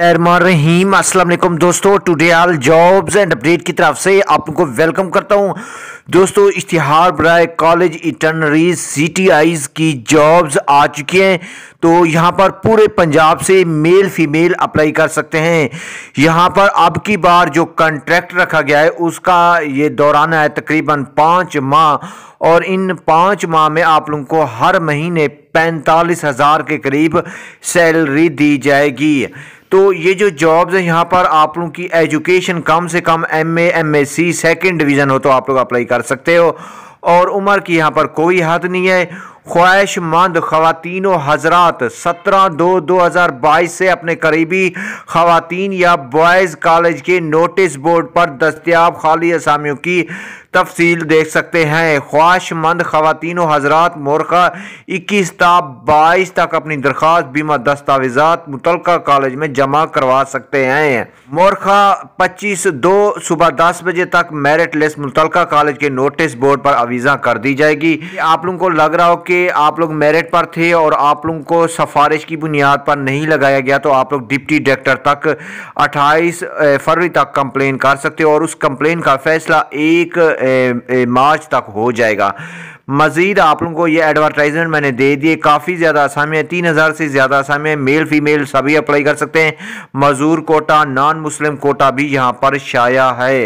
रहीम अस्सलाम वालेकुम दोस्तों today all jobs and update की तरफ से आपको वेलकम करता हूं दोस्तों इश्तिहार बराए कॉलेज इटनरीज सीटीआईज की जॉब्स आ चुकी हैं तो यहां पर पूरे पंजाब से मेल फीमेल अप्लाई कर सकते हैं यहां पर अब की बार जो कंट्रैक्ट रखा गया है उसका ये दौरान है तकरीबन पाँच माह और इन पाँच माह में आप लोगों को हर महीने पैंतालीस हज़ार के करीब सैलरी दी जाएगी तो ये जो जॉब्स हैं यहाँ पर आप लोगों की एजुकेशन कम से कम M A M S C second division हो तो आप लोग अप्लाई कर सकते हो और उम्र की यहाँ पर कोई हद नहीं है ख्वाहिशमंद ख़वान हजरात सत्रह दो दो हज़ार बाईस से अपने करीबी खातन या बॉयज़ कॉलेज के नोटिस बोर्ड पर दस्तियाब खाली असामियों की तफसील देख सकते हैं ख्वाहिशमंद ख़वान हजरात मोरखा इक्कीस ता बाईस तक अपनी दरख्वास्त बीमा दस्तावेजा मुतल कॉलेज में जमा करवा सकते हैं मोरखा पच्चीस दो सुबह दस बजे तक मेरिट लिस्ट मुतल कॉलेज के नोटिस बोर्ड पर अवीजा कर दी जाएगी आप लोगों को लग रहा हो कि कि आप लोग मेरिट पर थे और आप लोगों को सफारिश की बुनियाद पर नहीं लगाया गया तो आप लोग डिप्टी डायरेक्टर तक 28 फरवरी तक कंप्लेन कर सकते हो और उस कंप्लेन का फैसला एक मार्च तक हो जाएगा मज़ीद आप लोगों को ये एडवर्टाइजमेंट मैंने दे दिए काफ़ी ज़्यादा है तीन हज़ार से ज़्यादा है मेल फीमेल सभी अप्लाई कर सकते हैं मजूर कोटा नॉन मुस्लिम कोटा भी यहाँ पर शाया है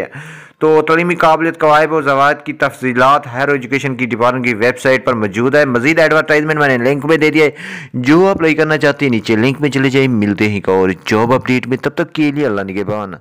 तो तलीमी काबिलियत कवायब और जवायद की तफसीत हायर एजुकेशन की डिपार्टमेंट की वेबसाइट पर मौजूद है मजीद एडवर्टाइजमेंट मैंने लिंक में दे दिया है जो अप्लाई करना चाहते हैं नीचे लिंक में चले जाए मिलते ही और जॉब अपडेट में तब तक के लिए अल्लाह निगेबान